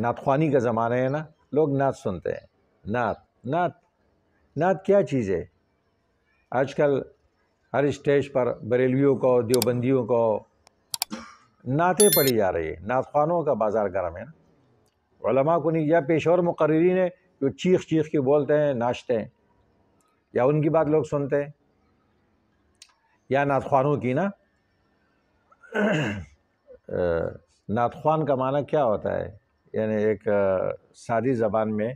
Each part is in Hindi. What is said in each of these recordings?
नातखानी का ज़माना है ना लोग नात सुनते हैं नात नात नात क्या चीज़ है आजकल हर स्टेज पर बरेलवियों को देवबंदियों को नातें पड़ी जा रही है नातखानों का बाज़ार गर्म है ना को नहीं या पेशोर मुकर्री ने जो चीख चीख के बोलते हैं नाचते हैं या उनकी बात लोग सुनते हैं या नातखानों की ना नातखान का माना क्या होता है यानी एक सादी ज़बान में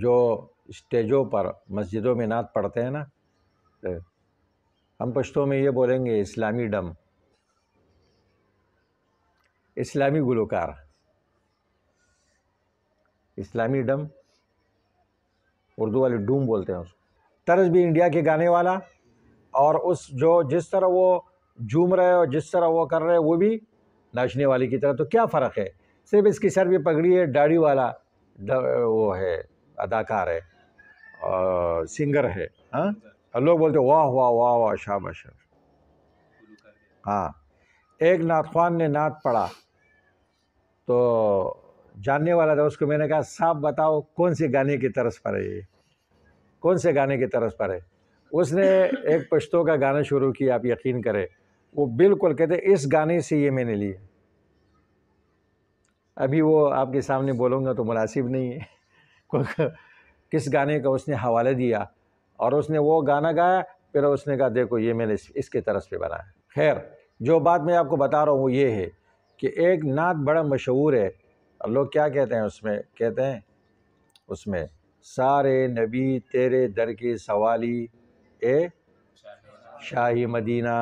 जो स्टेजों पर मस्जिदों में नात पढ़ते हैं ना तो हम पश्तों में ये बोलेंगे इस्लामी डम इस्लामी गुलकार इस्लामी डम उर्दू वाले डूम बोलते हैं उसको तर्ज भी इंडिया के गाने वाला और उस जो जिस तरह वो झूम रहे और जिस तरह वो कर रहे वो भी नाचने वाली की तरह तो क्या फ़र्क है सिर्फ इसकी सर में पगड़ी है दाढ़ी वाला वो है अदाकार है और सिंगर है हाँ और लोग बोलते वाह वाह वाह वाह शाबाश हाँ एक नात खान ने नात पढ़ा तो जानने वाला था उसको मैंने कहा साहब बताओ कौन से गाने की तरस पर है ये कौन से गाने की तरस पर है उसने एक पश्तों का गाना शुरू किया आप यकीन करें वो बिल्कुल कहते इस गाने से ये मैंने लिए अभी वो आपके सामने बोलूँगा तो मुनासिब नहीं है किस गाने का उसने हवाले दिया और उसने वो गाना गाया फिर उसने कहा देखो ये मैंने इसके तरस पे बनाया खैर जो बात मैं आपको बता रहा हूँ वो ये है कि एक नात बड़ा मशहूर है और लोग क्या कहते हैं उसमें कहते हैं उसमें सारे नबी तेरे दर के सवाली ए शाही मदीना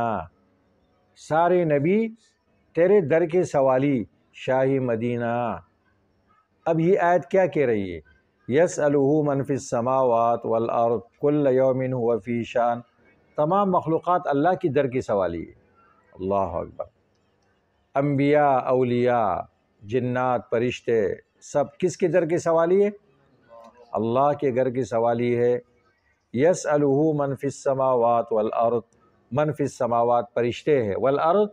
सारे नबी तेरे दर के सवाली शाही मदीना अब ये आयत क्या कह रही है यस अलहू मनफ़ी समावत वल और कुल्लोमिन वफ़ी शान तमाम मखलूक़ अल्लाह की दर की सवाली है अल्लाह अकबर अम्बिया अलिया जन्ात परिश्ते सब किस के दर की सवाली है अल्लाह के घर की सवाली है यस अलहू मनफ़ी समावत वल मनफिस समावत फरिश्ते हैं वल अर्द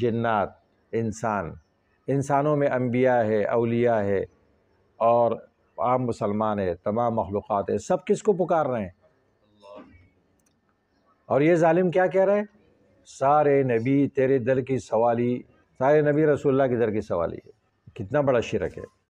जन्नात इंसान इंसानों में अम्बिया है अलिया है और आम मुसलमान है तमाम मखलूक़ है सब किस को पुकार रहे हैं और ये ालिम क्या कह रहे हैं सारे नबी तेरे दर की सवाली सारे नबी रसोल्ला के दर की सवाली है कितना बड़ा शिरक है